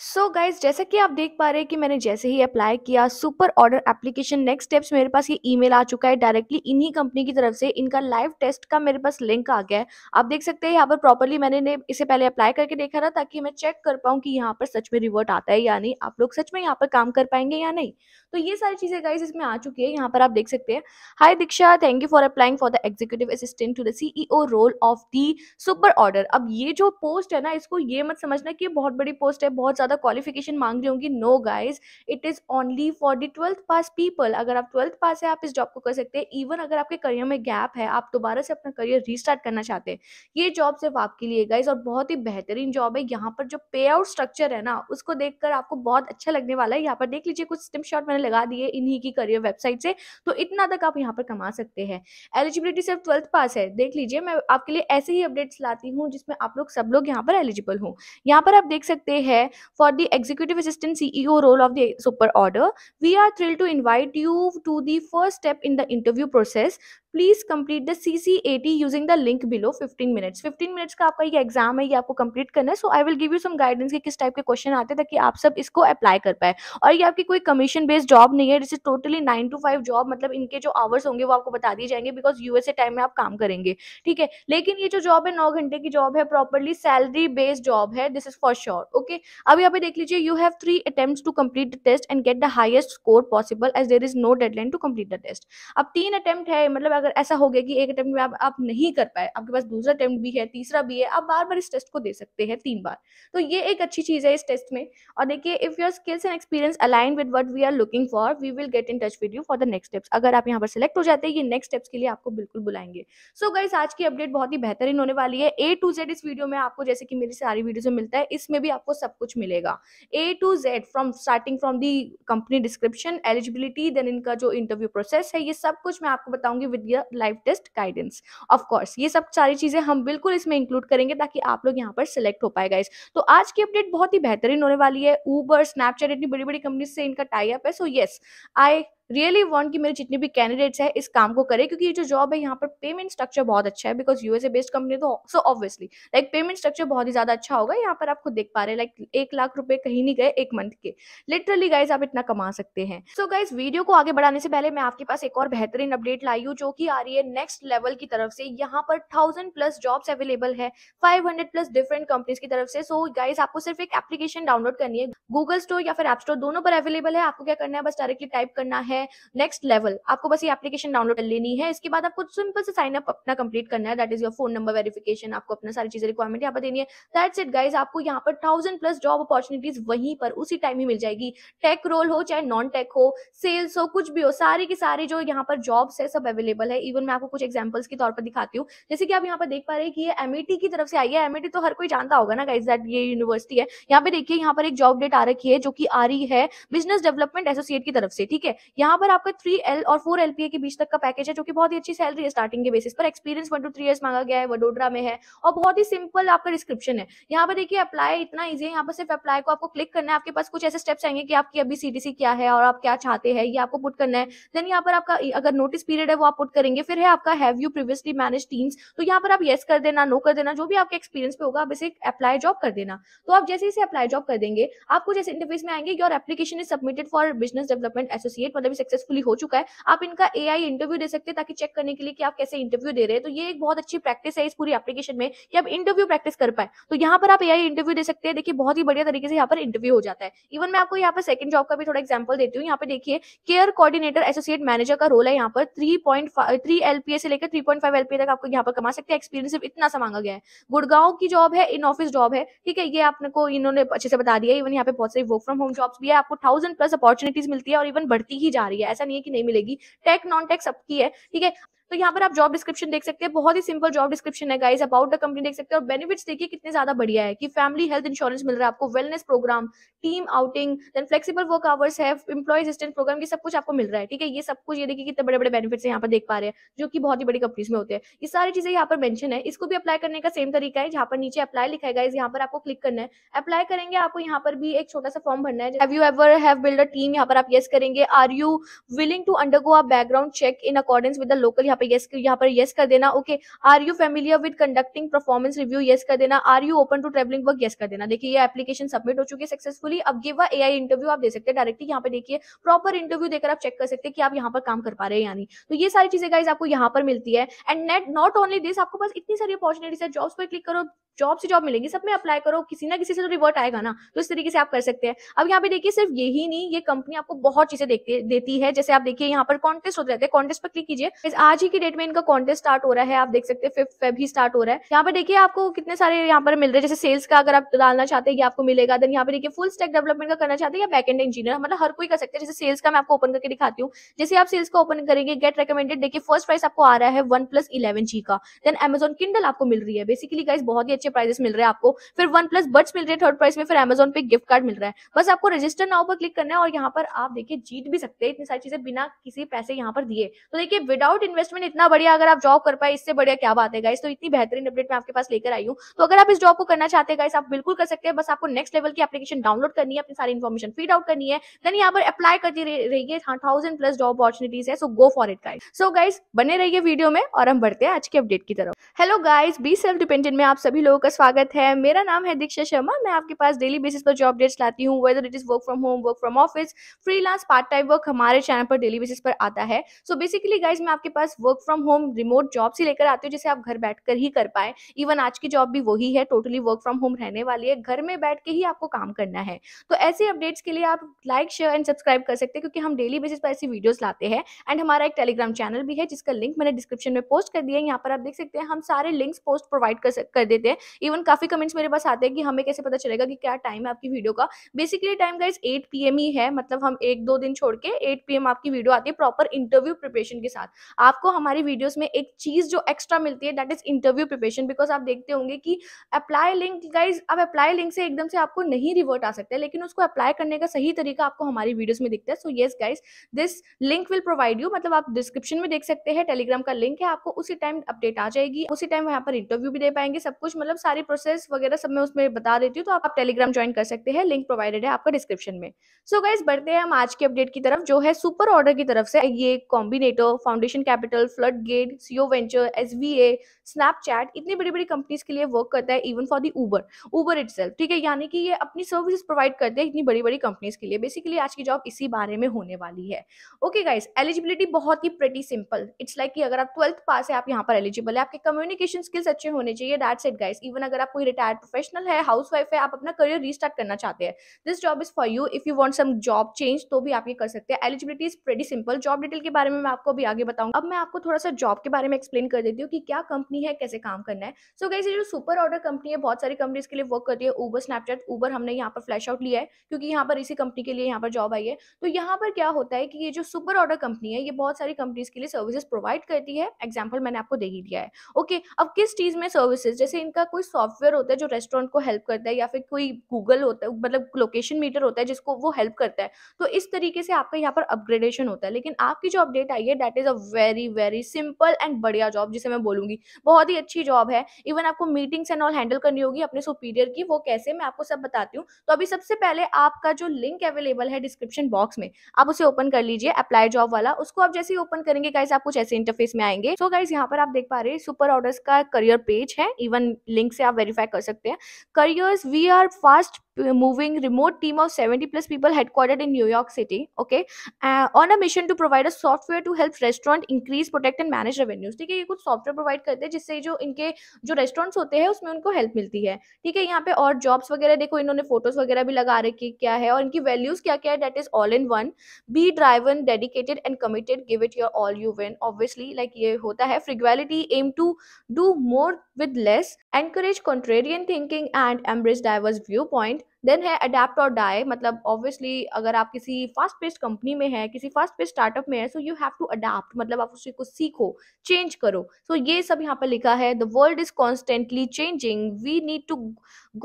सो so guys जैसा कि आप देख पा रहे हैं कि मैंने जैसे ही अप्लाई किया super order application next steps मेरे पास ये ईमेल आ चुका है डायरेक्टली इन्हीं कंपनी की तरफ से इनका लाइव टेस्ट का मेरे पास लिंक आ गया है आप देख सकते हैं यहाँ पर प्रॉपरली मैंने इसे पहले अप्लाई करके देखा था ताकि मैं चेक कर पाऊँ कि यहाँ पर सच में रिवर्ट आता है या नहीं आप लोग सच में यहाँ पर काम कर पाएंगे या नहीं तो ये सारी चीज़ें गाइज इसमें आ चुकी है यहाँ पर आप देख सकते हैं hi Diksha thank you for applying for the executive assistant to the C role of the super order अब ये जो पोस्ट है ना इसको ये मत समझना कि बहुत बड़ी पोस्ट है बहुत ज़्यादा क्वालिफिकेशन मांग रही होंगी no guys it is only for the twelfth pass people अगर आप ट्वेल्थ पास है आप इस जॉब को कर सकते हैं इवन अगर आपके करियर में गैप है आप दोबारा से अपना करियर रिस्टार्ट करना चाहते हैं ये जॉब सिर्फ आपके लिए गाइज और बहुत ही बेहतरीन जॉब है यहाँ पर जो पे आउट स्ट्रक्चर है ना उसको देखकर आपको बहुत अच्छा लगने वाला है यहाँ पर देख लीजिए कुछ स्टिम शॉट मैंने लगा दिए इन्हीं की करियर वेबसाइट से तो इतना तक आप यहाँ पर कमा सकते हैं एलिजिबिलिटी सिर्फ ट्वेल्थ पास है देख लीजिए मैं आपके लिए ऐसे ही अपडेट्स लाती हूँ जिसमें आप लोग सब लोग यहाँ पर एलिजिबल हूँ यहाँ पर आप देख सकते हैं for the Executive Assistant CEO role of the Super Order. We are thrilled to invite you to the first step in the interview process please complete the C C A T using the link below fifteen minutes fifteen minutes का आपका ये exam है ये आपको complete करना है so I will give you some guidance कि किस टाइप के क्वेश्चन आते हैं ताकि आप सब इसको अप्लाई कर पाए और ये आपकी कोई कमीशन बेस्ड जॉब नहीं है this is totally nine to five job मतलब इनके जो आवर्स होंगे वो आपको बता दिए जाएंगे बिकॉज यूएसए टाइम में आप काम करेंगे ठीक है लेकिन ये जो जॉब है नौ घंटे की जॉब है प्रॉपरली सैलरी बेस्ड जॉब है this is for sure okay अब यहाँ पे देख लीजिए you have three attempt to complete the test and get the highest score possible as there is no deadline to complete the test अब तीन attempt है मतलब अगर ऐसा हो गया कि एक अटेम्प्ट में आप, आप नहीं कर पाए आपके पास दूसरा अटेम्प्ट भी है तीसरा भी है आप बार बार इस टेस्ट को दे सकते हैं तीन बार तो ये एक अच्छी चीज़ है इस टेस्ट में और देखिए if your skills and experience align with what we are looking for we will get in touch with you for the next steps अगर आप यहाँ पर सिलेक्ट हो जाते हैं ये नेक्स्ट स्टेप्स के लिए आपको बिल्कुल बुलाएंगे सो so गाइज आज की अपडेट बहुत ही बेहतरीन होने वाली है ए टू जेड इस वीडियो में आपको जैसे कि मेरी सारी वीडियो में मिलता है इसमें भी आपको सब कुछ मिलेगा A to Z from starting from the company description eligibility then इनका जो इंटरव्यू प्रोसेस है ये सब कुछ मैं आपको बताऊंगी with life test guidance of course ये सब सारी चीजें हम बिल्कुल इसमें इंक्लूड करेंगे ताकि आप लोग यहाँ पर सिलेक्ट हो पाए गाइस तो आज की अपडेट बहुत ही बेहतरीन होने वाली है ऊबर स्नैपचैट इतनी बड़ी बड़ी कंपनी से इनका टाई अप है so yes I really want की मेरे जितने भी कैंडिडेट्स हैं इस काम को करें क्योंकि ये जो जॉब है यहाँ पर पेमेंट स्ट्रक्चर बहुत अच्छा है बिकॉज यूएसए बेस्ड कंपनी तो so obviously like payment structure बहुत ही ज्यादा अच्छा होगा यहाँ पर आप खुद देख पा रहे लाइक एक लाख रुपए कहीं नहीं गए एक मंथ के लिटरली गाइज आप इतना कमा सकते हैं सो गाइज वीडियो को आगे बढ़ाने से पहले मैं आपके पास एक और बेहतरीन अपडेट लाई हूँ जो कि आ रही है नेक्स्ट लेवल की तरफ से यहाँ पर थाउजेंड प्लस जॉब्स अवेलेबल है five hundred plus different companies की तरफ से सो so, गाइज आपको सिर्फ एक एप्लीकेशन डाउनलोड करनी है गूगल स्टोर या फिर एप स्टोर दोनों पर अवेलेबल है आपको क्या करना है बस डायरेक्टली टाइप करना है है नेक्स्ट लेवल आपको बस ये एप्लीकेशन डाउनलोड कर लेनी है इसके बाद आपको सिंपल से साइन अप अपना कंप्लीट करना है that is your phone number verification आपको अपना सारी चीजें रिक्वायरमेंट यहाँ पर देनी है दैट्स इट गाइज आपको यहाँ पर थाउजेंड प्लस जॉब अपॉर्चुनिटीज वहीं पर उसी टाइम ही मिल जाएगी टेक रोल हो चाहे नॉन टेक हो सेल्स हो कुछ भी हो सारे के सारे जो यहाँ पर जॉब्स है सब अवेलेबल है इवन मैं आपको कुछ एग्जाम्पल्स के तौर पर दिखाती हूँ जैसे कि आप यहाँ पर देख पा रहे हैं कि ये एमईटी e की तरफ से आई है एमईटी e तो हर कोई जानता होगा ना गाइज दैट ये यूनिवर्सिटी है यहाँ पे देखिए यहाँ पर एक जॉब डेट आ रखी है जो की आ रही है बिजनेस डेवलपमेंट एसोसिएट की तरफ से ठीक है यहाँ यहाँ पर आपका थ्री एल और फोर एल के बीच तक का पैकेज है जो कि बहुत ही अच्छी सैलरी है स्टार्टिंग के बेसिस पर experience one two three years मांगा गया है वडोदरा में है और बहुत ही सिंपल आपका डिस्क्रिप्शन है यहाँ पर देखिए अप्लाई इतना ईजी है यहाँ पर सिर्फ अप्लाई को आपको क्लिक करना है आपके पास कुछ ऐसे स्टेप्स आएंगे कि आपकी अभी सीटीसी क्या है और आप क्या चाहते हैं ये आपको पुट करना है देन यहाँ पर आपका अगर नोटिस पीरियड है वो आप पुट करेंगे फिर है आपका have you previously manage teams तो यहाँ पर आप येस कर देना नो कर देना जो भी आपके एक्सपीरियंस पे होगा आप इसे अप्लाई जॉब कर देना तो आप जैसे इसे अप्लाई जॉब कर देंगे आप कुछ ऐसे इंटरफेस में आएंगे your application is submitted for business development associate मतलब सक्सेसफुली हो चुका है आप इनका ए इंटरव्यू दे सकते हैं ताकि चेक करने के लिए कि आप कैसे इंटरव्यू दे रहे हैं तो ये एक बहुत अच्छी प्रैक्टिस है इस पूरी एप्लीकेशन में कि आप इंटरव्यू प्रैक्टिस कर पाए तो यहाँ पर आप ए इंटरव्यू दे सकते हैं देखिए बहुत ही बढ़िया तरीके से यहाँ पर इंटरव्यू हो जाता है इवन मैं आपको यहाँ पर सेकंड जॉब का भी थोड़ा एग्जाम्पल देती हूँ यहाँ पे देखिए केयर कोऑर्डिनेटर एसोसिएट मैनेजर का रोल है यहाँ पर थ्री पॉइंट थ्री एलपीए से लेकर थ्री पॉइंट फाइव एलपीए तक आपको यहाँ पर कमा सकते हैं एक्सपीरियंस इतना सा मांगा गया है गुड़गांव की जॉब है इन ऑफिस जॉब है ठीक है ये आपको इन्होंने अच्छे से बता दिया इवन यहाँ पे बहुत सारी वर्क फ्रॉम होम जॉब्स भी है आपको थाउजेंड प्लस अपॉर्चुनिटीज मिलती है और इवन बढ़ती ही जा रही है ऐसा नहीं है कि नहीं मिलेगी टेक नॉन टेक सबकी है ठीक है तो यहाँ पर आप जॉब डिस्क्रिप्शन देख सकते हैं बहुत ही सिंपल जॉब डिस्क्रिप्शन है गाइज अबाउट द कंपनी देख सकते हैं और बेनिफिट्स देखिए कितने ज्यादा बढ़िया है कि फैमिली हेल्थ इंश्योरेंस मिल रहा है आपको wellness program team outing then flexible work hours है एम्प्लॉय असिस्टेंट प्रोग्राम ये सब कुछ आपको मिल रहा है ठीक है ये सब कुछ ये देखिए कितने बड़े बड़े बेनिफिट्स यहाँ पर देख पा रहे हैं जो कि बहुत ही बड़ी कंपनीज में होते हैं ये सारी चीजें यहाँ पर मैंशन है इसको भी अप्लाई करने का सेम तरीका है जहाँ पर नीचे अप्लाई लिखा है गाइज यहाँ पर आपको क्लिक करना है अप्लाई करेंगे आपको यहाँ पर भी एक छोटा सा फॉर्म भरना है you ever have build a team यहाँ पर आप येस करेंगे are you willing to go a background check in accordance with the local यहाँ यहाँ पे यस यहाँ पर यस कर देना okay are you familiar with conducting performance review yes कर देना are you open to travelling work yes कर देना देखिए ये एप्लीकेशन सबमिट हो चुकी है सक्सेसफुली अब गिव ए आई इंटरव्यू आप दे सकते हैं डायरेक्टली यहाँ पे देखिए प्रॉपर इंटरव्यू देकर आप चेक कर सकते हैं कि आप यहाँ पर काम कर पा रहे हैं यानी तो ये सारी चीजें गाइज आपको यहाँ पर मिलती है and net not only this आपको बस इतनी सारी अपॉर्चुनिटीज है जॉब्स पर क्लिक करो जॉब से जॉब मिलेगी सब में अप्लाई करो किसी ना किसी से तो रिवर्ट आएगा ना तो इस तरीके से आप कर सकते हैं अब यहाँ पे देखिए सिर्फ यही नहीं ये कंपनी आपको बहुत चीजें देती है जैसे आप देखिए यहाँ पर कॉन्टेस्ट होते रहते हैं कॉन्टेस्ट पर क्लिक कीजिए आज ही की डेट में इनका कॉन्टेस्ट स्टार्ट हो रहा है आप देख सकते हैं फिफ्थ फेब ही स्टार्ट हो रहा है यहाँ पर देखिए आपको कितने सारे यहाँ पर मिल रहे हैं जैसे सेल्स का अगर आप डालना चाहते हैं आपको मिलेगा देन यहाँ पर देखिए फुल स्टेक डेवलपमेंट का करना चाहते हैं या बैक एंड इंजीनियर मतलब हर कोई कर सकते हैं जैसे सेल्स का मैं आपको ओपन करके दिखाती हूँ जैसे आप सेल्स का ओपन करेंगे गेट रिकमेंडेड देखिए फर्स्ट प्राइस आपको आ रहा है वन प्लस इलेवन जी का देन अमेजोन किंडल आपको मिल रही है बेसिकली गाइस बहुत ही अच्छे अच्छे प्राइजेस मिल रहे हैं आपको फिर वन प्लस बर्ड्स मिल रहे हैं थर्ड प्राइस में फिर अमेजोन पे गिफ्ट कार्ड मिल रहा है बस आपको रजिस्टर नाउ पर क्लिक करना है और यहाँ पर आप देखिए जीत भी सकते हैं इतनी सारी चीजें बिना किसी पैसे यहाँ पर दिए तो देखिए विदाउट इन्वेस्टमेंट इतना बढ़िया अगर आप जॉब कर पाए इससे बढ़िया क्या बात है गाइस तो इतनी बेहतरीन अपडेट मैं आपके पास लेकर आई हूँ तो अगर आप इस जॉब को करना चाहते हैं गाइस आप बिल्कुल कर सकते हैं बस आपको नेक्स्ट लेवल की एप्लीकेशन डाउनलोड करनी है अपनी सारी इन्फॉर्मेशन फीड आउट करनी है देन यहाँ पर अप्लाई करती रहिए थाउजेंड प्लस जॉब अपॉर्चुनिटीज है so go for it guys so guys बने रहिए वीडियो में और हम बढ़ते हैं आज के अपडेट की तरफ hello guys be self dependent में आप सभी लोग लोगों का स्वागत है मेरा नाम है दीक्षा शर्मा मैं आपके पास डेली बेसिस पर जॉब अपडेट्स लाती हूँ whether it is work from home work from office freelance part time work हमारे चैनल पर डेली बेसिस पर आता है सो बेसिकली गाइज मैं आपके पास work from home remote job से लेकर आती हूँ जिसे आप घर बैठ ही कर पाए इवन आज की जॉब भी वही है टोटली वर्क फ्रॉम होम रहने वाली है घर में बैठ के ही आपको काम करना है तो ऐसे अपडेट्स के लिए आप लाइक शेयर एंड सब्सक्राइब कर सकते हैं क्योंकि हम डेली बेसिस पर ऐसी वीडियोस लाते हैं एंड हमारा एक टेलीग्राम चैनल भी है जिसका लिंक मैंने डिस्क्रिप्शन में पोस्ट कर दिया है यहाँ पर आप देख सकते हैं हम सारे लिंक्स पोस्ट प्रोवाइड कर देते हैं इवन काफी कमेंट्स मेरे पास आते हैं कि हमें कैसे पता चलेगा कि क्या टाइम है आपकी वीडियो का बेसिकली टाइम का इस एट पी ही है मतलब हम एक दो दिन छोड़ के एट पी आपकी वीडियो आती है प्रॉपर इंटरव्यू प्रिपरेशन के साथ आपको हमारी वीडियोज में एक चीज जो एक्स्ट्रा मिलती है that is interview preparation because आप देखते होंगे कि अप्लाई लिंक गाइज अब अप्लाई लिंक से एकदम से आपको नहीं रिवर्ट आ सकता है लेकिन उसको अप्लाई करने का सही तरीका आपको हमारी वीडियोस में दिखता है so yes guys this link will provide you मतलब आप डिस्क्रिप्शन में देख सकते हैं टेलीग्राम का लिंक है आपको उसी टाइम अपडेट आ जाएगी उसी टाइम वहां पर इंटरव्यू भी दे पाएंगे सब कुछ मतलब मतलब सारी प्रोसेस वगैरह सब मैं उसमें बता देती हूँ तो आप टेलीग्राम ज्वाइन कर सकते हैं लिंक प्रोवाइडेड है आपका डिस्क्रिप्शन में सो so गाइज बढ़ते हैं हम आज के अपडेट की तरफ जो है सुपर ऑर्डर की तरफ से ये combinator foundation capital flood gate CO venture S A Snapchat इतनी बड़ी बड़ी कंपनीज के लिए वर्क करता है even for the Uber Uber it ठीक है यानी कि ये अपनी सर्विस प्रोवाइड करते हैं इतनी बड़ी बड़ी कंपनीज के लिए बेसिकली आज की जॉब इसी बारे में होने वाली है ओके गाइज एलिजिबिलिटी बहुत ही प्रेटी सिंपल इट्स लाइक कि अगर आप ट्वेल्थ पास है आप यहाँ पर एलिजिबल है आपके कम्युनिकेशन स्किल्स अच्छे होने चाहिए that it guys guys even अगर आप कोई रिटायर्ड प्रोफेशनल है हाउस वाइफ है आप अपना करियर रीस्टार्ट करना चाहते हैं this job is for you if you want some job change तो भी आप ये कर सकते हैं eligibility is very simple job detail के बारे में मैं आपको भी आगे बताऊँ अब मैं आपको थोड़ा सा जॉब के बारे में एक्सप्लेन कर देती हूँ कि क्या कंपनी है कैसे काम करना है सो so, गाइज ये जो सुपर ऑर्डर कंपनी है बहुत सारी कंपनीज के लिए वर्क करती है ऊबर स्नैपचैट ऊबर हमने यहाँ पर फ्लैश आउट लिया है क्योंकि यहाँ पर इसी कंपनी के लिए यहाँ पर जॉब आई है तो यहाँ पर क्या होता है कि ये जो सुपर ऑर्डर कंपनी है ये बहुत सारी कंपनीज के लिए सर्विसेज प्रोवाइड करती है एग्जाम्पल मैंने आपको दे ही दिया है ओके okay, अब किस चीज में सर्विसेज जैसे इनका कोई सॉफ्टवेयर होता है जो रेस्टोरेंट को हेल्प करता है या फिर कोई गूगल होता है मतलब लोकेशन मीटर होता है जिसको वो हेल्प करता है तो इस तरीके से आपका यहाँ पर अपग्रेडेशन होता है लेकिन आपकी जो अपडेट आई है that is a very very simple and बढ़िया जॉब जिसे मैं बोलूंगी बहुत ही अच्छी जॉब है इवन आपको मीटिंग्स एंड ऑल हैंडल करनी होगी अपने सुपीरियर की वो कैसे मैं आपको सब बताती हूँ तो अभी सबसे पहले आपका जो लिंक अवेलेबल है डिस्क्रिप्शन बॉक्स में आप उसे ओपन कर लीजिए अप्लाई जॉब वाला उसको आप जैसे ही ओपन करेंगे गाइज आप कुछ ऐसे इंटरफेस में आएंगे सो so गाइज यहाँ पर आप देख पा रहे सुपर ऑर्डर्स का करियर पेज है इवन लिंक से आप वेरीफाई कर सकते हैं careers we are fast moving remote team of 70 plus people headquartered in New York City, okay, uh, on a mission to provide a software to help restaurant increase, protect and manage revenues. ठीक है ये कुछ software provide करते हैं जिससे जो इनके जो रेस्टोरेंट्स होते हैं उसमें उनको हेल्प मिलती है ठीक है यहाँ पे और जॉब्स वगैरह देखो इन्होंने फोटोज वगैरह भी लगा रखी क्या है और इनकी वैल्यूज क्या क्या है that is all in one be driven dedicated and committed give it your all you win obviously like ये होता है frugality aim to do more with less encourage contrarian thinking and embrace diverse view point then है adapt और die मतलब obviously अगर आप किसी fast paste company में है किसी फास्ट पेस्ट स्टार्टअप में है so you have to adapt मतलब आप उसको सीखो चेंज करो सो so, ये सब यहाँ पर लिखा है the world is constantly changing we need to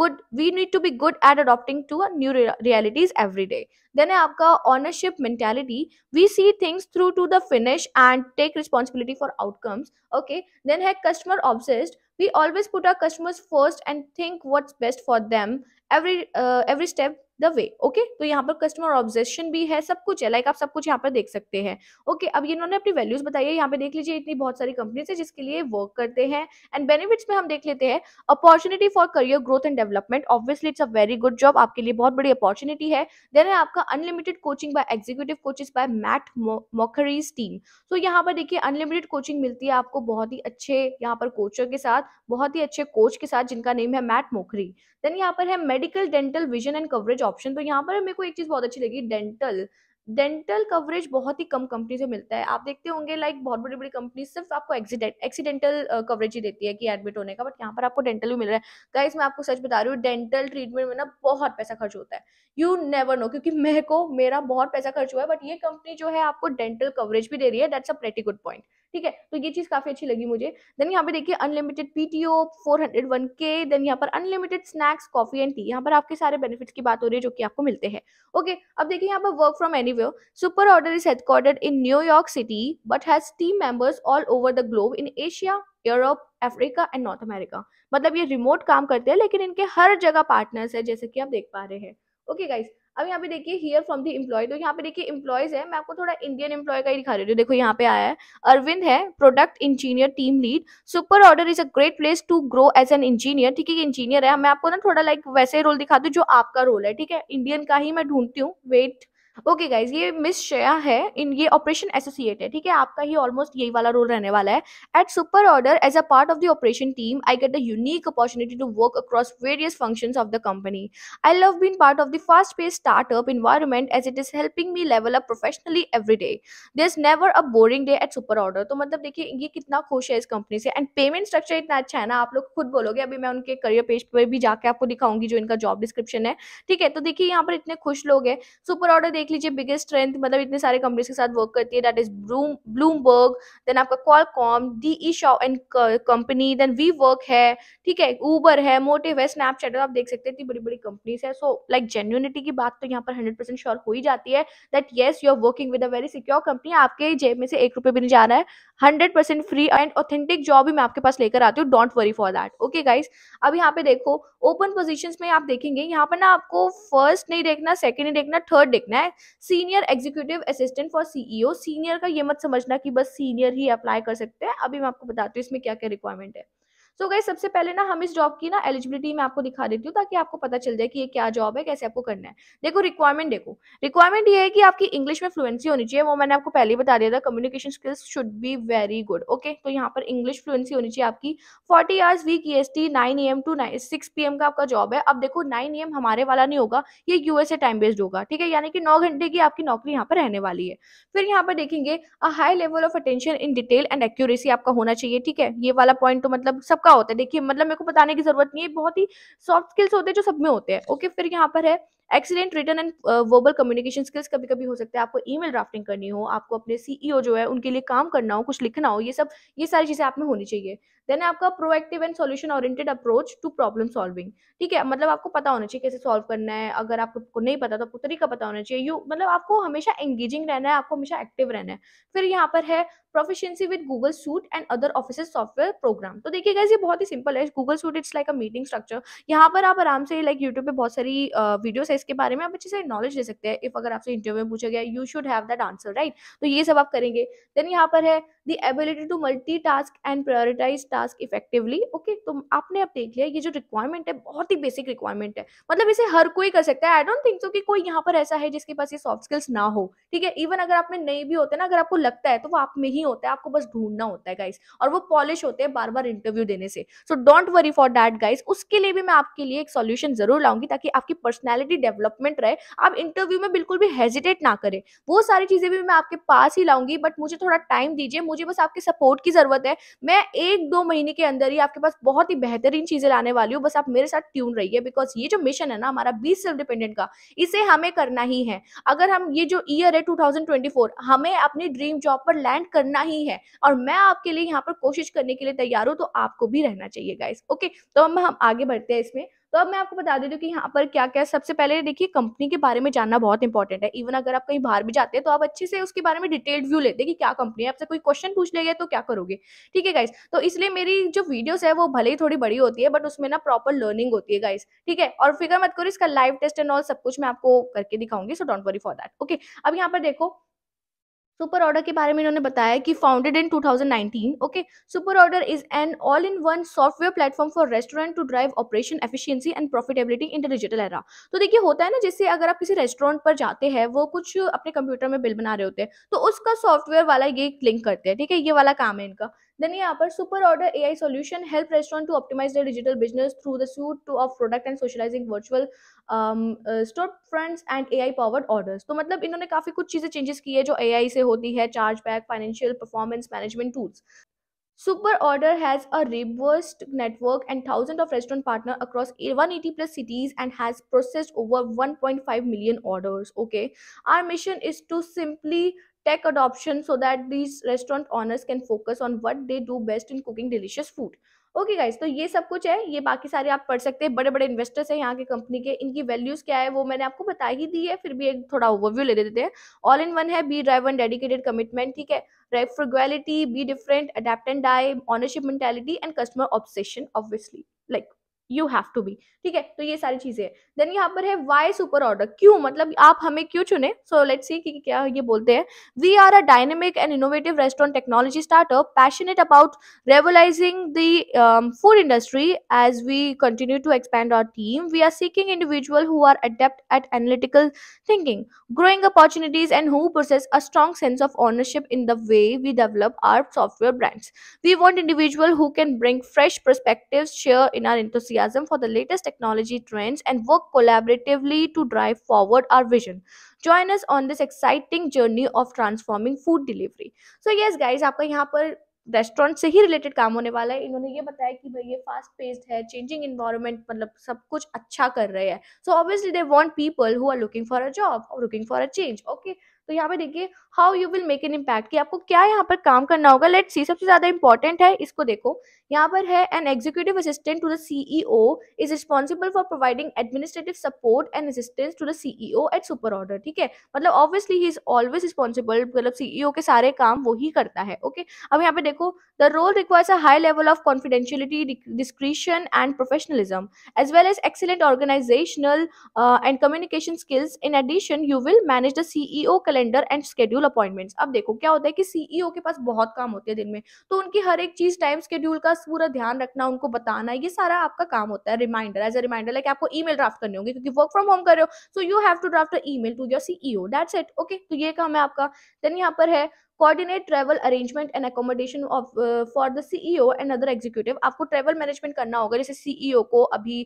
good we need to be good at adopting to new realities every day then है आपका ownership mentality we see things through to the finish and take responsibility for outcomes okay then है customer obsessed we always put our customers first and think what's best for them every uh, every step the way okay तो यहाँ पर customer obsession भी है सब कुछ है like like आप सब कुछ यहाँ पर देख सकते हैं ओके okay, अब इन्होंने अपनी वैल्यूज बताई है यहाँ पे देख लीजिए इतनी बहुत सारी कंपनीज है जिसके लिए वर्क करते हैं एंड बेनिफिट्स में हम देख लेते हैं opportunity for career growth and development obviously it's a very good job आपके लिए बहुत बड़ी अपॉर्चुनिटी है देन है आपका unlimited coaching by executive coaches by Matt Mokhari's team so यहाँ पर देखिए अनलिमिटेड कोचिंग मिलती है आपको बहुत ही अच्छे यहाँ पर कोचर के साथ बहुत ही अच्छे कोच के साथ जिनका नेम है मैट मोखरी देन यहाँ पर है medical dental vision and coverage option तो यहाँ पर मेरे को एक चीज़ बहुत अच्छी लगी डेंटल डेंटल कवरेज बहुत ही कम कंपनी से मिलता है आप देखते होंगे लाइक बहुत बड़ी बड़ी कंपनी सिर्फ आपको एक्सीडेंट एक्सीडेंटल कवरेज ही देती है कि एडमिट होने का बट यहाँ पर आपको डेंटल भी मिल रहा है गाइस मैं आपको सच बता रही हूँ डेंटल ट्रीटमेंट में ना बहुत पैसा खर्च होता है यू नेवर नो क्योंकि मेरे को मेरा बहुत पैसा खर्च हुआ है बट ये कंपनी जो है आपको डेंटल कवरेज भी दे रही है that's a pretty good point ठीक है तो ये चीज काफी अच्छी लगी मुझे देन यहाँ पे देखिए unlimited PTO four hundred one k then यहाँ पर unlimited snacks coffee and tea यहाँ पर आपके सारे बेनिफिट की बात हो रही है जो कि आपको मिलते हैं ओके अब देखिए यहाँ पर work from any Super Order is headquartered in New York city but has team members all over the globe in Asia Europe Africa and North America मतलब ये रिमोट काम करते हैं लेकिन इनके हर जगह पार्टनर्स है जैसे कि आप देख पा रहे हैं ओके गाइस अब यहाँ पे देखिए हियर फ्रॉम दी इम्प्लॉय तो यहाँ पे देखिए इम्प्लॉयज है मैं आपको थोड़ा इंडियन एम्प्लॉय का ही दिखा रही हूँ देखो यहाँ पे आया है अरविंद है product engineer team lead Super Order is a great place to grow as an engineer ठीक है इंजीनियर है मैं आपको ना थोड़ा लाइक वैसे रोल दिखा दू जो आपका रोल है ठीक है इंडियन का ही मैं ढूंढती हूँ वेट ओके गाइज ये मिस श्रेया है इन ये ऑपरेशन एसोसिएट है ठीक है आपका ही ऑलमोस्ट यही वाला रोल रहने वाला है at Super Order as a part of the operation team I get a unique opportunity to work across various function of the company I love been part of the fast pace startup environment as it is helping me level up professionally every day there is never a boring day at Super Order तो मतलब देखिए ये कितना खुश है इस company से and payment structure इतना अच्छा है ना आप लोग खुद बोलोगे अभी मैं उनके करियर पेज पर भी जाकर आपको दिखाऊंगी जो इनका जॉब डिस्क्रिप्शन है ठीक है तो देखिए यहाँ पर इतने खुश लोग हैं सुपर ऑर्डर देख लीजिए बिगेस्ट स्ट्रेंथ मतलब इतने सारे कंपनीज के साथ वर्क करती है that is bloom Bloomberg then आपका Qualcomm D E shop and company then we work है ठीक है ऊबर है मोटिव है स्नैपचैट आप देख सकते हैं इतनी बड़ी बड़ी कंपनीज है सो लाइक जेन्यूनिटी की बात तो यहाँ पर हंड्रेड परसेंट श्योर हो ही जाती है that yes you are working with a very secure company आपके जेब में से एक रुपये भी नहीं जा रहा है hundred percent free and authentic job भी मैं आपके पास लेकर आती हूँ don't worry for that okay guys अब यहाँ पे देखो ओपन पोजिशन में आप देखेंगे यहाँ पर ना आपको फर्स्ट नहीं देखना सेकेंड नहीं देखना थर्ड देखना है senior executive assistant for CEO senior का ये मत समझना कि बस सीनियर ही अप्लाई कर सकते हैं अभी मैं आपको बताती हूँ इसमें क्या क्या रिक्वायरमेंट है सो गई सबसे पहले ना हम इस जॉब की ना एलिजिबिलिटी मैं आपको दिखा देती हूँ ताकि आपको पता चल जाए कि ये क्या जॉब है कैसे आपको करना है देखो रिक्वायरमेंट देखो रिक्वायरमेंट ये है कि आपकी इंग्लिश में फ्लुएंसी होनी चाहिए वो मैंने आपको पहले बता दिया था communication skills should be very good okay तो यहाँ पर इंग्लिश फ्लुएंसी होनी चाहिए आपकी forty hours week E S T nine A M to nine six P M का आपका जॉब है अब देखो नाइन ए एम हमारे वाला नहीं होगा ये यूएसए टाइम बेस्ड होगा ठीक है यानी कि नौ घंटे की आपकी नौकरी यहाँ पर रहने वाली है फिर यहाँ पर देखेंगे a high level of attention in detail and accuracy आपका होना चाहिए ठीक है ये वाला पॉइंट तो मतलब सब सबका होता है देखिए मतलब मेरे को बताने की जरूरत नहीं है बहुत ही सॉफ्ट स्किल्स होते हैं जो सब में होते हैं ओके फिर यहाँ पर है excellent written and verbal communication skills कभी कभी हो सकते हैं आपको ईमेल ड्राफ्टिंग करनी हो आपको अपने सीईओ e जो है उनके लिए काम करना हो कुछ लिखना हो ये सब ये सारी चीजें आप में होनी चाहिए देन आपका proactive and solution oriented approach to problem solving ठीक है मतलब आपको पता होना चाहिए कैसे सॉल्व करना है अगर आपको नहीं पता तो आपको तरीका पता होना चाहिए यू मतलब आपको हमेशा एंगेजिंग रहना है आपको हमेशा एक्टिव रहना है फिर यहाँ पर है proficiency with Google suite and other office software program तो देखिए गाइज ये बहुत ही सिंपल है Google suite it's like a meeting structure यहाँ पर आप आराम से लाइक यूट्यूब पे बहुत सारी वीडियोस uh, है इसके बारे में आप अच्छे से नॉलेज ले सकते हैं इफ अगर आपसे इंटरव्यू में पूछा गया you should have that answer right तो ये सब आप करेंगे देन यहाँ पर है the ability to multi task and prioritise task effectively okay तो आपने अब देख लिया ये जो रिक्वायरमेंट है बहुत ही बेसिक रिक्वायरमेंट है मतलब इसे हर कोई कर सकता है आई डोंट थिंक सो कि कोई यहाँ पर ऐसा है जिसके पास ये सॉफ्ट स्किल्स ना हो ठीक है इवन अगर आप में नहीं भी होते ना अगर आपको लगता है तो वो आप में ही होता है आपको बस ढूंढना होता है गाइस और वो पॉलिश होते हैं बार बार इंटरव्यू देने से so don't worry for that guys उसके लिए भी मैं आपके लिए एक सोल्यूशन जरूर लाऊंगी ताकि आपकी पर्सनैलिटी डेवलपमेंट रहे आप इंटरव्यू में बिल्कुल भी हेजिटेट ना करें वो सारी चीजें भी मैं आपके पास ही लाऊंगी बट मुझे थोड़ा टाइम दीजिए मुझे बस आपके सपोर्ट की ज़रूरत है मैं एक दो महीने के अंदर ही आपके पास बहुत ही बेहतरीन चीज़ें लाने वाली हूँ बस आप मेरे साथ ट्यून रहिए बिकॉज ये जो मिशन है ना हमारा बीस सेल्फ डिपेंडेंट का इसे हमें करना ही है अगर हम ये जो ईयर है टू हमें अपनी ड्रीम जॉब पर लैंड करना ही है और मैं आपके लिए यहाँ पर कोशिश करने के लिए तैयार हूँ तो आपको भी रहना चाहिए गाइस ओके तो हम हम आगे बढ़ते हैं इसमें तो अब मैं आपको बता देती हूँ कि यहाँ पर क्या क्या सबसे पहले देखिए कंपनी के बारे में जानना बहुत इंपॉर्टेंट है इवन अगर आप कहीं बाहर भी जाते हैं तो आप अच्छे से उसके बारे में डिटेल्ड व्यू लेते कि क्या कंपनी है आपसे कोई क्वेश्चन पूछ ले तो क्या करोगे ठीक है गाइस तो इसलिए मेरी जो वीडियोस है वो भले ही थोड़ी बड़ी होती है बट उसमें ना प्रॉपर लर्निंग होती है गाइस ठीक है और फिगर मत करो इसका लाइव टेस्ट एंड ऑल सब कुछ मैं आपको करके दिखाऊंगी so don't worry for that okay अब यहाँ पर देखो सुपर ऑर्डर के बारे में इन्होंने बताया कि founded in 2019 okay Super Order is an all in one software platform for restaurant to drive operation efficiency and profitability in the digital era तो देखिए होता है ना जैसे अगर आप किसी रेस्टोरेंट पर जाते हैं वो कुछ अपने कंप्यूटर में बिल बना रहे होते हैं तो उसका सॉफ्टवेयर वाला ये लिंक करते हैं ठीक है ये वाला काम है इनका देन यहाँ पर Super Order A I solution help restaurant to optimise the digital business through the suite to of product and socialising virtual storefronts and A I powered order तो मतलब इन्होंने काफ़ी कुछ चीज़ें चेंजेस की है जो ए आई से होती है chargeback financial performance management tools Super Order has a robust network and thousands of restaurant partners across 180 plus cities and has processed over 1.5 million orders. Okay, our mission is to simply tech adoption so that these restaurant owners can focus on what they do best in cooking delicious food okay guys तो ये सब कुछ है ये बाकी सारे आप पढ़ सकते हैं बड़े बड़े इन्वेस्टर्स हैं यहाँ के कंपनी के इनकी वैल्यूज क्या है वो मैंने आपको बता ही दी है फिर भी एक थोड़ा ओवरव्यू ले देते हैं ऑल इन वन है be driven dedicated commitment ठीक है frugality be different adapt die ownership mentality and customer obsession obviously like you have to be ठीक है तो ये सारी चीजें देन यहाँ पर है वाई सुपर ऑर्डर क्यों मतलब आप हमें क्यों चुने सो लेट्स सी कि क्या ये बोलते हैं we are a dynamic and innovative restaurant technology startup passionate about revolutionising the food industry as we continue to expand our team we are seeking individual who are adept at analytical thinking growing opportunities and who process a strong sense of ownership in the way we develop our software brands we want individual who can bring fresh perspective share in our enthusiasm enthusiasm for the latest technology trends and work collaboratively to drive forward our vision. Join us on this exciting journey of transforming food delivery. So yes guys आपका यहाँ पर restaurant से ही related काम होने वाला है इन्होंने ये बताया कि भाई ये फास्ट पेस्ड है चेंजिंग इन्वायरमेंट मतलब सब कुछ अच्छा कर रहे हैं so obviously they want people who are looking for a job और looking for a change okay तो यहाँ पे देखिए how you will make an impact कि आपको क्या यहाँ पर काम करना होगा लेट सी सबसे ज़्यादा इंपॉर्टेंट है इसको देखो यहाँ पर है an executive assistant to the CEO is responsible for providing administrative support and assistance to the CEO at Super Order ठीक है मतलब obviously he is always responsible मतलब सीईओ e के सारे काम वो ही करता है ओके okay? अब यहाँ पे देखो the role requires a high level of confidentiality discretion and professionalism as well as excellent organisational and communication skills in addition you will manage the CEO calendar and schedule schedule appointments अब देखो क्या होता है कि CEO e के पास बहुत काम होते हैं दिन में तो उनकी हर एक चीज टाइम शेड्यूल का पूरा ध्यान रखना उनको बताना ये सारा आपका काम होता है reminder as a reminder like आपको ईमेल ड्राफ्ट करनी होगी क्योंकि वर्क फ्रॉम होम कर रहे हो so you have to draft email to your CEO that's it okay तो ये काम है आपका देन यहाँ पर है coordinate travel arrangement and accommodation of for the CEO and other executive आपको ट्रैवल मैनेजमेंट करना होगा जैसे सीईओ e को अभी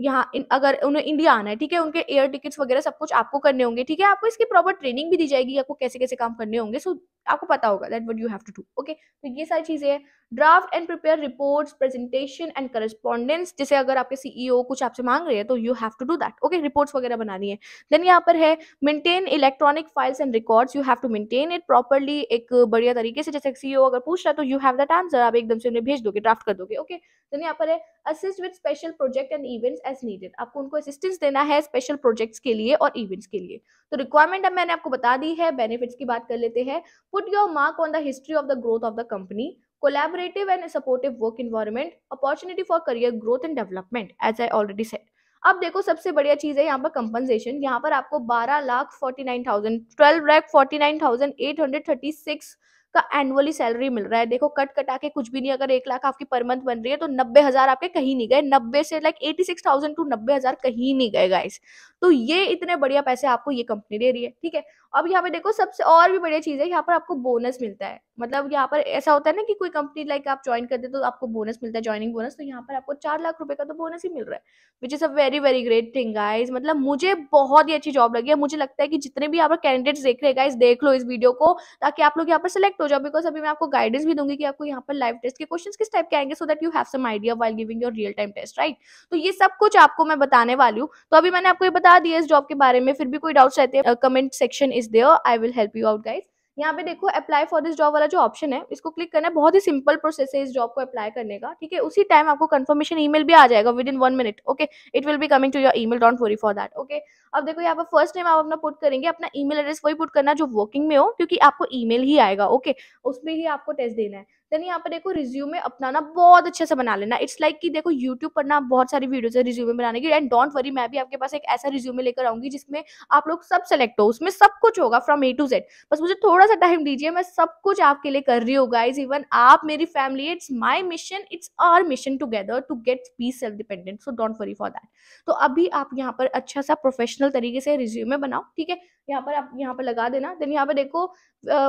यहाँ अगर उन्हें इंडिया आना है ठीक है उनके एयर टिकट्स वगैरह सब कुछ आपको करने होंगे ठीक है आपको इसकी प्रॉपर ट्रेनिंग भी दी जाएगी आपको कैसे कैसे काम करने होंगे सो आपको पता होगा that what you have to do okay तो ये सारी चीज़ें हैं draft and prepare report presentation and correspondence जैसे अगर आपके सीईओ e कुछ आपसे मांग रहे हैं तो you have to do that okay reports वगैरह बनानी है देन यहाँ पर है maintain electronic files and records you have to maintain it properly एक बढ़िया तरीके से जैसे सीईओ e अगर पूछ रहा है तो यू हैव दैट आंसर आप एकदम से उन्हें भेज दोगे ड्राफ्ट कर दोगे ओके देन यहाँ पर है assist with special project and events as needed आपको उनको असिस्टेंस देना है स्पेशल प्रोजेक्ट्स के लिए और इवेंट्स के लिए तो रिक्वायरमेंट अब मैंने आपको बता दी है बेनिफिट्स की बात कर लेते हैं Put your mark on the history of the growth of the company, collaborative and supportive work environment, opportunity for career growth and development, as I already said. अब देखो सबसे बढ़िया चीज है यहाँ पर कंपनसेशन यहाँ पर आपको बारह lakh forty nine thousand twelve lakh forty nine thousand eight hundred thirty six का एनुअली सैलरी मिल रहा है देखो कट कटा के कुछ भी नहीं अगर एक लाख आपकी पर मंथ बन रही है तो नब्बे हजार आपके कहीं नहीं गए नब्बे से like eighty six thousand to नब्बे हजार कहीं नहीं गए गाइस तो ये इतने बढ़िया पैसे आपको ये कंपनी दे रही है ठीक है अब यहाँ पे देखो सबसे और भी बढ़िया चीज़ है यहाँ पर आपको बोनस मिलता है मतलब यहाँ पर ऐसा होता है ना कि कोई कंपनी लाइक आप ज्वाइन करते तो आपको बोनस मिलता है ज्वाइनिंग बोनस तो यहाँ पर आपको चार लाख रुपए का तो बोनस ही मिल रहा है which is a very very great thing guys मतलब मुझे बहुत ही अच्छी जॉब लगी है मुझे लगता है कि जितने भी यहाँ पर कैंडिडेट्स देख रहे गाइज देख लो इस वीडियो को ताकि आप लोग यहाँ पर सेलेक्ट हो जाओ बिकॉज अभी मैं आपको गाइडेंस भी दूंगी कि आपको यहाँ पर लाइव टेस्ट के क्वेश्चन किस टाइप के आएंगे so that you have some idea while giving your real time test right तो ये सब कुछ आपको मैं बताने वाली हूँ तो अभी मैंने आपको ये बता दिया इस जॉब के बारे में फिर भी कोई डाउट्स रहते हैं comment section is there I will help you out guys यहाँ पे देखो अप्लाई फॉर दिस जॉब वाला जो ऑप्शन है इसको क्लिक करना है बहुत ही सिंपल प्रोसेस है इस जॉब को अप्लाई करने का ठीक है उसी टाइम आपको कंफर्मेशन ईमेल भी आ जाएगा within one minute okay it will be coming to your email don't worry for that okay अब देखो यहाँ पर फर्स्ट टाइम आप अपना पुट करेंगे अपना ईमेल एड्रेस वही पुट करना जो वर्किंग में हो क्योंकि आपको ईमेल ही आएगा ओके okay? उसमें ही आपको टेस्ट देना है देन यहाँ पर देखो रिज्यूमे अपना ना बहुत अच्छे से बना लेना इट्स लाइक like कि देखो यूट्यूब पर ना बहुत सारी वीडियोज है रिज्यूमे बनाने की एंड डोंट वरी मैं भी आपके पास एक ऐसा रिज्यूमे लेकर आऊंगी जिसमें आप लोग सब सेलेक्ट हो उसमें सब कुछ होगा फ्रॉम ए टू जेड बस मुझे थोड़ा सा टाइम दीजिए मैं सब कुछ आपके लिए कर रही हूँ गाइज इवन आप मेरी family it's my mission it's our mission together to get be self dependent so don't worry for that तो अभी आप यहाँ पर अच्छा सा प्रोफेशनल तरीके से रिज्यूमे बनाओ ठीक है यहाँ पर आप यहाँ पर लगा देना देन यहाँ पर देखो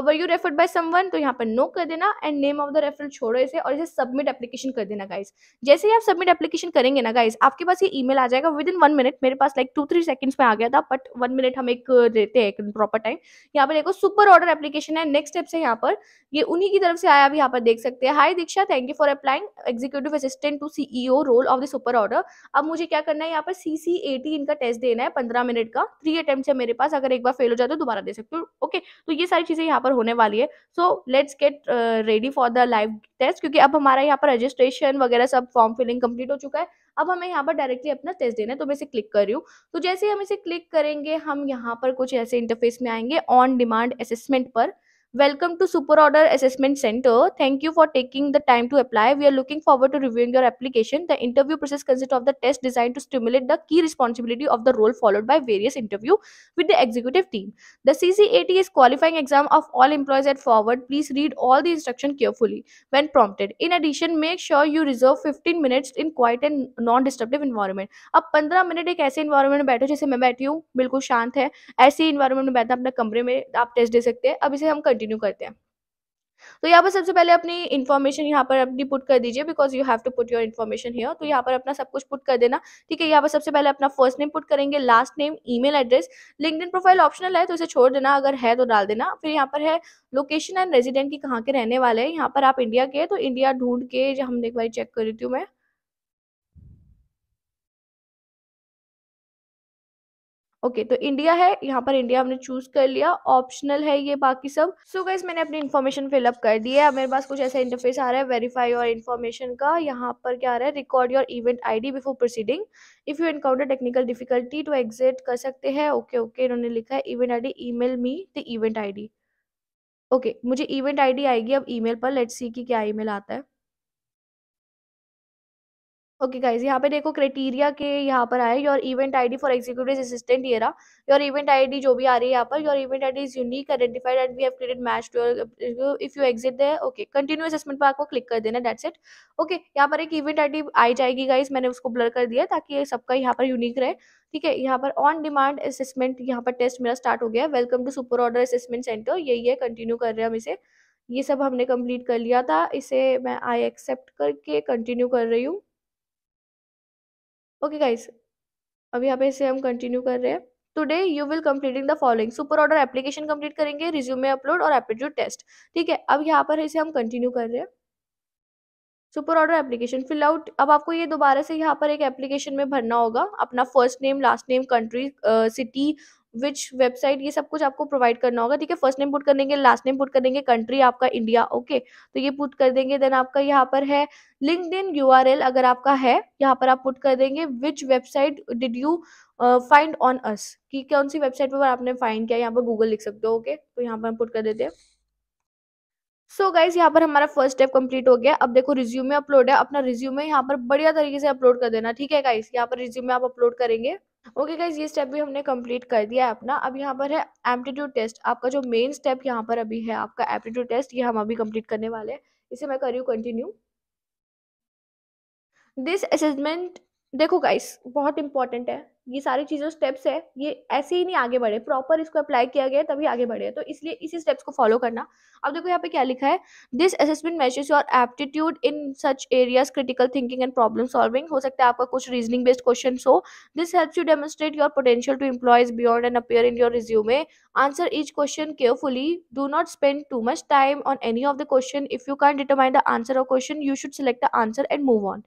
were you referred by someone तो यहाँ पर नो कर देना and name of the referral छोड़ो इसे और इसे सबमिट एप्लीकेशन कर देना गाइज जैसे ही आप सबमिट एप्लीकेशन करेंगे ना गाइज आपके पास ये ईमेल आ जाएगा विद इन वन मिनट मेरे पास लाइक टू थ्री सेकंड्स में आ गया था बट वन मिनट हम एक देते हैं प्रॉपर टाइम यहाँ पर देखो सुपर ऑर्डर एप्लीकेशन है नेक्स्ट स्टेप है यहाँ पर ये उन्हीं की तरफ से आया आप यहाँ पर देख सकते हैं hi Diksha thank you for applying executive assistant to CEO role of the Super order अब मुझे क्या करना है यहाँ पर सीसी इनका टेस्ट देना है पंद्रह मिनट का थ्री अटेम्प्ट है मेरे पास अगर एक बार फेल हो जाते हो दोबारा दे सकते हो ओके तो ये सारी चीज़ें यहाँ पर होने वाली है so let's get ready for the live test क्योंकि अब हमारा यहाँ पर रजिस्ट्रेशन वगैरह सब फॉर्म फिलिंग कंप्लीट हो चुका है अब हमें यहाँ पर डायरेक्टली अपना टेस्ट देना है तो मैं इसे क्लिक कर रही हूँ तो जैसे ही हम इसे क्लिक करेंगे हम यहाँ पर कुछ ऐसे इंटरफेस में आएंगे ऑन डिमांड असेसमेंट पर Welcome to Super Order Assessment Center. Thank you for taking the time to apply. We are looking forward to reviewing your application. The interview process consists of the test designed to stimulate the key responsibility of the role followed by various interview with the executive team. The CCAT is qualifying exam of all employees at Forward. Please read all the instruction carefully when prompted. In addition, make sure you reserve 15 minutes in quiet and non-disruptive environment. अब 15 minute एक ऐसे environment में बैठो जैसे मैं बैठी हूँ बिल्कुल शांत है ऐसे environment में बैठा अपने कमरे में आप टेस्ट दे सकते हैं अब इसे हम कंटिन्यू करते हैं तो यहाँ पर सबसे पहले अपनी इन्फॉर्मेशन यहाँ पर अपनी पुट कर दीजिए because you have to put your information here तो यहाँ पर अपना सब कुछ पुट कर देना ठीक है यहाँ पर सबसे पहले अपना फर्स्ट नेम पुट करेंगे last name email address LinkedIn profile optional है तो इसे छोड़ देना अगर है तो डाल देना फिर यहाँ पर है लोकेशन एंड रेजिडेंट की कहाँ के रहने वाले हैं यहाँ पर आप इंडिया के तो इंडिया ढूंढ के हमने एक बार चेक कर रही थी मैं ओके okay, तो इंडिया है यहाँ पर इंडिया हमने चूज कर लिया ऑप्शनल है ये बाकी सब सो so गाइज मैंने अपनी इन्फॉर्मेशन फिलअप कर दी है अब मेरे पास कुछ ऐसा इंटरफेस आ रहा है वेरीफाई और इन्फॉर्मेशन का यहाँ पर क्या आ रहा है record your event ID before proceeding if you encounter technical difficulty to exit कर सकते हैं ओके ओके इन्होंने लिखा है event I D email me the event I D okay मुझे इवेंट आई डी आएगी अब ई मेल पर लेट्स सी की क्या ई मेल आता है ओके गाइज यहाँ पे देखो क्राइटेरिया के यहाँ पर आए your event ID for executive assistant ये रहा योर इवेंट आईडी जो भी आ रही है यहाँ पर your event ID is unique identified and we have created match to if you exit they okay continue assessment पर आपको क्लिक कर देना दैट्स इट ओके यहाँ पर एक इवेंट आईडी आई जाएगी गाइज मैंने उसको ब्लर कर दिया ताकि सबका यहाँ पर यूनिक रहे ठीक है यहाँ पर ऑन डिमांड असेसमेंट यहाँ पर टेस्ट मेरा स्टार्ट हो गया welcome to Super Order assessment centre यही है कंटिन्यू कर रहे हैं हम इसे ये सब हमने कंप्लीट कर लिया था इसे मैं आई एक्सेप्ट करके कंटिन्यू कर रही हूँ ओके गाइस अब यहाँ पे इसे हम कंटिन्यू कर रहे हैं today you will completing the following Super order application complete करेंगे रिज्यूमे अपलोड और एप्टीट्यूड टेस्ट ठीक है अब यहाँ पर इसे हम कंटिन्यू कर रहे हैं Super order application fill out अब आपको ये दोबारा से यहाँ पर एक एप्लीकेशन में भरना होगा अपना first name last name country city which website ये सब कुछ आपको प्रोवाइड करना होगा ठीक है फर्स्ट नेम पुट कर देंगे लास्ट नेम पुट कर देंगे कंट्री आपका इंडिया ओके okay? तो ये पुट कर देंगे देन आपका यहाँ पर है लिंकड इन यू अगर आपका है यहाँ पर आप पुट कर देंगे which website did you find on us कि कौन सी वेबसाइट पर आपने फाइंड किया यहाँ पर गूगल लिख सकते हो ओके okay? तो यहाँ पर हम पुट कर देते हैं सो गाइज यहाँ पर हमारा फर्स्ट स्टेप कंप्लीट हो गया अब देखो रिज्यूमे अपलोड है अपना रिज्यूमे यहाँ पर बढ़िया तरीके से अपलोड कर देना ठीक है गाइज यहाँ पर रिज्यूमे आप अपलोड करेंगे ओके गाइज ये स्टेप भी हमने कंप्लीट कर दिया है अपना अब यहाँ पर है एप्टीट्यूड टेस्ट आपका जो मेन स्टेप यहाँ पर अभी है आपका एप्टीट्यूड टेस्ट ये हम अभी कंप्लीट करने वाले हैं इसे मैं कर रही हूँ कंटिन्यू दिस असेसमेंट देखो गाइस बहुत इंपॉर्टेंट है ये सारी चीज़ों स्टेप्स है ये ऐसे ही नहीं आगे बढ़े प्रॉपर इसको अप्लाई किया गया तभी आगे बढ़े तो इसलिए इसी स्टेप्स को फॉलो करना अब देखो यहाँ पे क्या लिखा है this assessment measures your aptitude in such areas critical thinking and problem solving हो सकता है आपका कुछ रीजनिंग बेस्ड क्वेश्चन हो this helps you demonstrate your potential to employers beyond and appear in your resume answer each question carefully do not spend too much time on any of the question if you can determine the answer of question you should select the answer and move on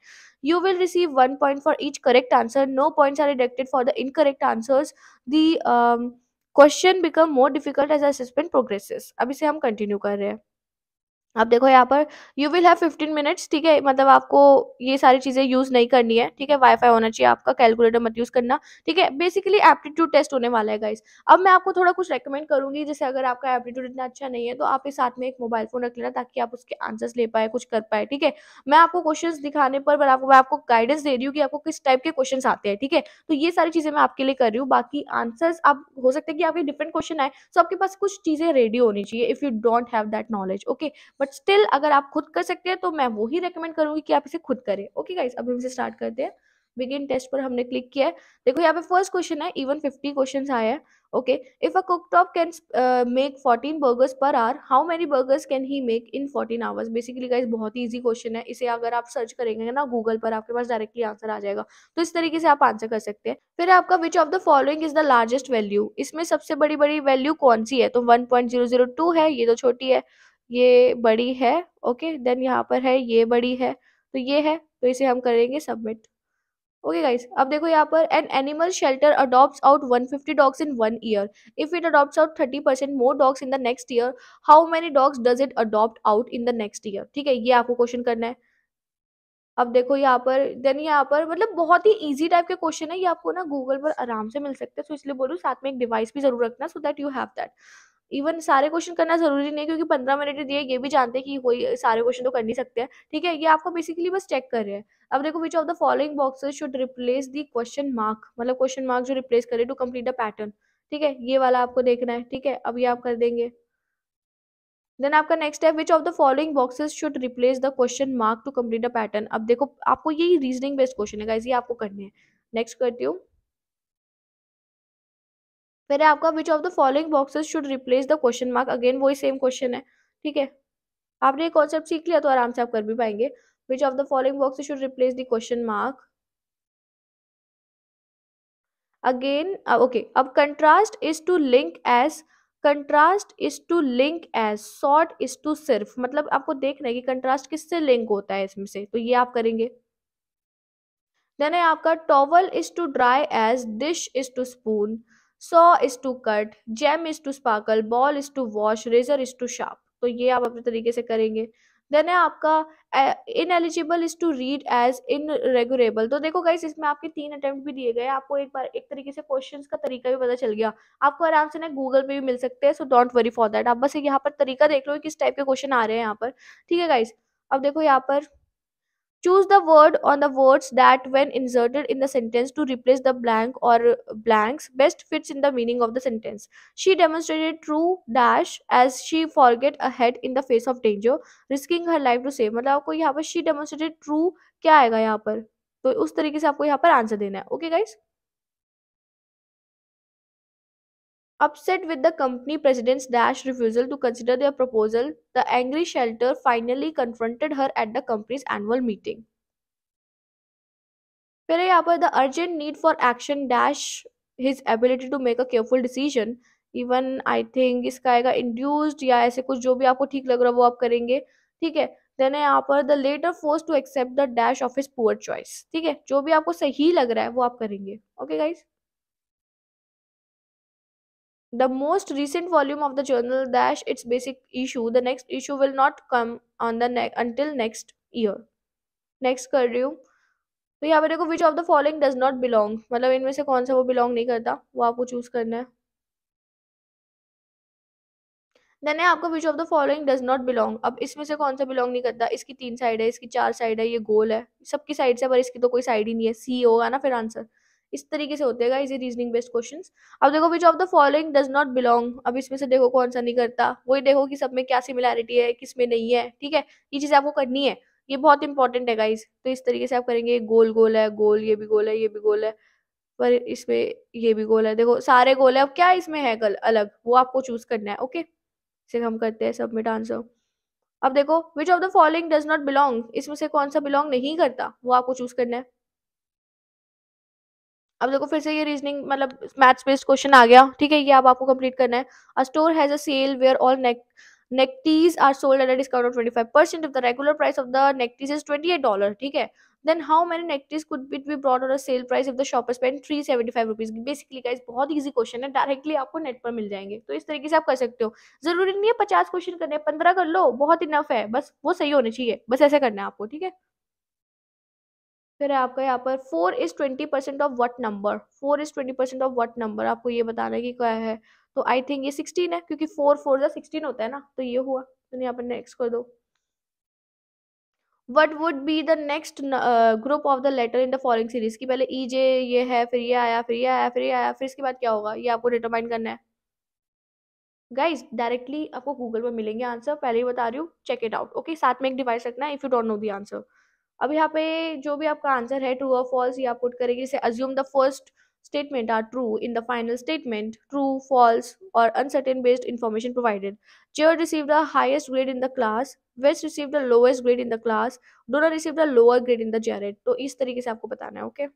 you will receive one point for each correct answer no points are deducted credit for the incorrect answers, the um, question become more difficult as assessment progresses. अब इसे हम continue कर रहे हैं आप देखो यहाँ पर यू विल हैव 15 मिनट्स ठीक है मतलब आपको ये सारी चीज़ें यूज़ नहीं करनी है ठीक है वाईफाई होना चाहिए आपका कैलकुलेटर मत यूज़ करना ठीक है बेसिकली एप्टीट्यूड टेस्ट होने वाला है गाइस अब मैं आपको थोड़ा कुछ रेकमेंड करूंगी जैसे अगर आपका एप्टीट्यूड इतना अच्छा नहीं है तो आप इस साथ में एक मोबाइल फ़ोन रख लेना ताकि आप उसके आंसर्स ले पाए कुछ कर पाए ठीक है मैं आपको क्वेश्चन दिखाने पर मैं आपको मैं आपको गाइडेंस दे रही हूँ कि आपको किस टाइप के क्वेश्चन आते हैं ठीक है तो ये सारी चीज़ें मैं आपके लिए कर रही हूँ बाकी आंसर्स आप हो सकते हैं कि आपके डिफरेंट क्वेश्चन आए सो तो आपके पास कुछ चीज़ें रेडी होनी चाहिए if you don't have that knowledge okay but but still अगर आप खुद कर सकते हैं तो मैं वो ही रिकमेंड करूंगी कि आप इसे खुद करें ओके गाइस अब हम इसे स्टार्ट करते हैं बिगिन टेस्ट पर हमने क्लिक किया है देखो यहाँ पे फर्स्ट क्वेश्चन है इवन फिफ्टी क्वेश्चन आए हैं okay if a cook top can make fourteen burgers per hour how many burgers can he make in fourteen hours basically guys बहुत ही ईजी क्वेश्चन है इसे अगर आप सर्च करेंगे ना गूगल पर आपके पास डायरेक्टली आंसर आ जाएगा तो इस तरीके से आप आंसर कर सकते हैं फिर आपका which of the following is the largest value इसमें सबसे बड़ी बड़ी वैल्यू कौन सी है तो one point zero zero two है ये तो छोटी है ये बड़ी है ओके देन यहाँ पर है ये बड़ी है तो ये है तो इसे हम करेंगे सबमिट ओके गाइस अब देखो यहाँ पर an animal shelter adopt out 150 dogs in one year if it adopt out 30 percent more dogs in the next year how many dogs does it adopt out in the next year ठीक है ये आपको question करना है अब देखो यहाँ पर देन यहाँ पर मतलब बहुत ही इजी टाइप के क्वेश्चन है ये आपको ना गूगल पर आराम से मिल सकते हैं सो तो इसलिए बोलूँ साथ में एक डिवाइस भी जरूर रखना so that you have that even सारे क्वेश्चन करना जरूरी नहीं है क्योंकि पंद्रह मिनट दिए ये भी जानते हैं कि कोई सारे क्वेश्चन तो कर नहीं सकते हैं ठीक है ये आपको बेसिकली बस चेक कर रहे हैं अब देखो which of the following boxes should replace the question mark मतलब क्वेश्चन मार्क जो रिप्लेस करे टू कम्प्लीट द पैटर्न ठीक है ये वाला आपको देखना है ठीक है अब ये आप कर देंगे देन आपका नेक्स्ट है which of the following boxes should replace the question mark to complete the pattern अब देखो आपको यही रीजनिंग बेस्ड क्वेश्चन है ये आपको करने है नेक्स्ट करती हूँ फिर आपका which of the following boxes should replace the question mark again वही सेम क्वेश्चन है ठीक है आपने ये कॉन्सेप्ट सीख लिया तो आराम से आप कर भी पाएंगे which of the following boxes should replace the question mark again okay अब contrast is to link as contrast is to link as sort is to सिर्फ मतलब आपको देखना है कि कंट्रास्ट किससे लिंक होता है इसमें से तो ये आप करेंगे देन है आपका towel is to dry as dish is to spoon saw is to cut gem is to sparkle ball is to wash razor is to sharp तो ये आप अपने तरीके से करेंगे देन है आपका illegible is to read as in regulable तो देखो गाइस इसमें आपके तीन अटेम्प्ट भी दिए गए आपको एक बार एक तरीके से क्वेश्चन का तरीका भी पता चल गया आपको आराम से ना गूगल पे भी मिल सकते हैं so don't worry for that आप बस यहाँ पर तरीका देख लो किस टाइप के क्वेश्चन आ रहे हैं यहाँ पर ठीक है गाइस अब देखो यहाँ पर Choose the word on the words that, when inserted in the sentence to replace the blank or blanks, best fits in the meaning of the sentence. She demonstrated true dash as she forget ahead in the face of danger, risking her life to save. मतलब आपको यहाँ पर she demonstrated true क्या आएगा यहाँ पर तो उस तरीके से आपको यहाँ पर आंसर देना है okay guys Upset with the company president's dash refusal to consider their proposal, the angry shelter finally confronted her at the company's annual meeting. फिर यहाँ पर the urgent need for action dash his ability to make a careful decision even I think इसका आएगा induced या ऐसे कुछ जो भी आपको ठीक लग रहा है आप करेंगे ठीक है then यहाँ पर the later forced to accept the dash of his poor choice ठीक है जो भी आपको सही लग रहा है वो आप करेंगे okay guys the most recent volume of the journal dash it's basic issue the next issue will not come on till next year next कर रही हूँ तो यहाँ पे देखो which of the following does not belong मतलब इनमें से कौन सा वो बिलोंग नहीं करता वो आपको चूज करना है देन है आपको which of the following does not belong अब इसमें से कौन सा बिलोंग नहीं करता इसकी तीन साइड है इसकी चार साइड है ये गोल है सबकी साइड से पर इसकी तो कोई साइड ही नहीं है सी होगा ना फिर आंसर इस तरीके से होते हैं गाइस रीजनिंग बेस्ड क्वेश्चन अब देखो which of the following does not belong अब इसमें से देखो कौन सा नहीं करता वही देखो कि सब में क्या सिमिलैरिटी है किस में नहीं है ठीक है ये चीज़ आपको करनी है ये बहुत इंपॉर्टेंट है गाइज तो इस तरीके से आप करेंगे गोल गोल है गोल ये भी गोल है ये भी गोल है पर इसमें ये भी गोल है देखो सारे गोल है अब क्या इसमें है कल अलग वो आपको चूज करना है ओके इसे हम करते हैं सबमिट आंसर अब देखो which of the following does not belong इसमें से कौन सा बिलोंग नहीं करता वो आपको चूज करना है अब देखो फिर से ये रीजनिंग मतलब मैथ्स बेस्ड क्वेश्चन आ गया ठीक है ये अब आप आपको कंप्लीट करना है a store has a sale where all neck neckties are sold at a discount of 25 percent of the regular price of the neckties is 28 dollar ठीक है then how many neckties could it be brought on a sale price if the shopper spend 375 rupees basically guys बहुत easy question है directly आपको net पर मिल जाएंगे तो इस तरीके से आप कर सकते हो जरूरी नहीं है पचास क्वेश्चन करने पंद्रह कर लो बहुत इनफ है बस वो सही होने चाहिए बस ऐसे करना है आपको ठीक है फिर है आपका यहाँ पर four is twenty percent of what number four is twenty percent of what number आपको ये बताना है कि क्या है तो आई थिंक ये सिक्सटीन है क्योंकि फोर फोर जो सिक्सटीन होता है ना तो ये हुआ तो यहाँ पर नेक्स्ट कर दो what would be the next group of the letter in the following series की पहले ई e, जे ये है फिर ये आया फिर ये आया फिर ये आया फिर इसके बाद क्या होगा ये आपको डिटरमाइन करना है गाइज डायरेक्टली आपको गूगल पर मिलेंगे आंसर पहले ही बता रही हूँ चेक इट आउट ओके साथ में एक डिवाइस रखना है if you don't know the answer अब यहाँ पे जो भी आपका आंसर है ट्रू और फॉल्स ये आप पुट करेंगे जैसे assume the first statement are true in the final statement true false और uncertain based information provided Cher receive the highest grade in the class West receive the lowest grade in the class Donner receive the lower grade in the Jared तो इस तरीके से आपको बताना है okay okay?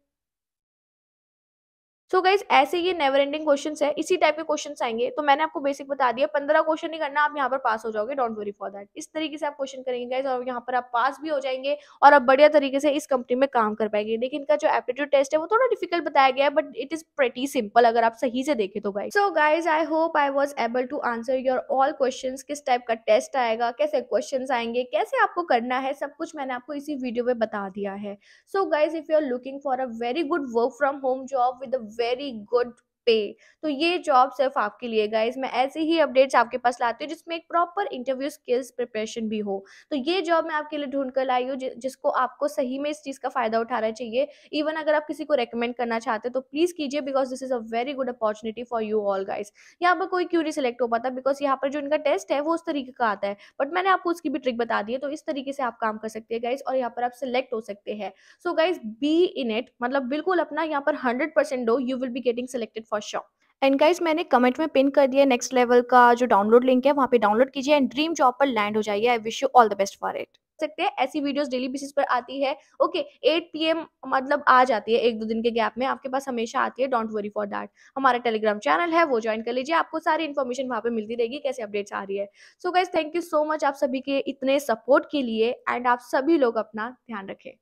So so guys ऐसे ये never ending question है इसी टाइप के क्वेश्चन आएंगे तो मैंने आपको बेसिक बता दिया पंद्रह क्वेश्चन ही करना आप यहाँ पर पास हो जाओगे डोंट वरी फॉर दैट इस तरीके से आप क्वेश्चन करेंगे गाइज और यहाँ पर आप पास भी हो जाएंगे और आप बढ़िया तरीके से इस कंपनी में काम कर पाएंगे लेकिन इनका जो एप्टीट्यूड टेस्ट है वो थोड़ा डिफिकल्ट बताया गया है but it is pretty simple अगर आप सही से देखें तो guys so guys I hope I was able to answer your all question किस टाइप का टेस्ट आएगा कैसे क्वेश्चन आएंगे कैसे आपको करना है सब कुछ मैंने आपको इसी वीडियो में बता दिया है so guys if you are looking for a very good work from home job with very good पे तो ये जॉब सिर्फ आपके लिए गाइज मैं ऐसे ही अपडेट्स आपके पास लाती हूँ जिसमें एक प्रॉपर इंटरव्यू स्किल्स प्रिपरेशन भी हो तो ये जॉब मैं आपके लिए ढूंढ कर लाई हूँ जिसको आपको सही में इस चीज़ का फ़ायदा उठाना चाहिए इवन अगर आप किसी को रिकमेंड करना चाहते हैं तो प्लीज़ कीजिए because this is a very good opportunity for you all guys यहाँ पर कोई क्यों नहीं सिलेक्ट हो पाता बिकॉज यहाँ पर जो इनका टेस्ट है वो उस तरीके का आता है बट मैंने आपको उसकी भी ट्रिक बता दी है तो इस तरीके से आप काम कर सकते हैं गाइज और यहाँ पर आप सिलेक्ट हो सकते हैं so guys be in it मतलब बिल्कुल अपना यहाँ पर hundred percent though you will be getting selected for sure and guys मैंने कमेंट में पिन कर दिया नेक्स्ट लेवल का जो डाउनलोड लिंक है वहाँ पे डाउनलोड कीजिए एंड ड्रीम जॉब पर लैंड हो जाइए I wish you all the best for it सकते हैं ऐसी वीडियोस डेली बेसिस पर आती है ओके एट पी मतलब आ जाती है एक दो दिन के गैप में आपके पास हमेशा आती है डोंट वरी फॉर दैट हमारा टेलीग्राम चैनल है वो ज्वाइन कर लीजिए आपको सारी इन्फॉर्मेशन वहाँ पे मिलती रहेगी कैसे अपडेट्स आ रही है so guys thank you so much आप सभी के इतने सपोर्ट के लिए एंड आप सभी लोग अपना ध्यान रखें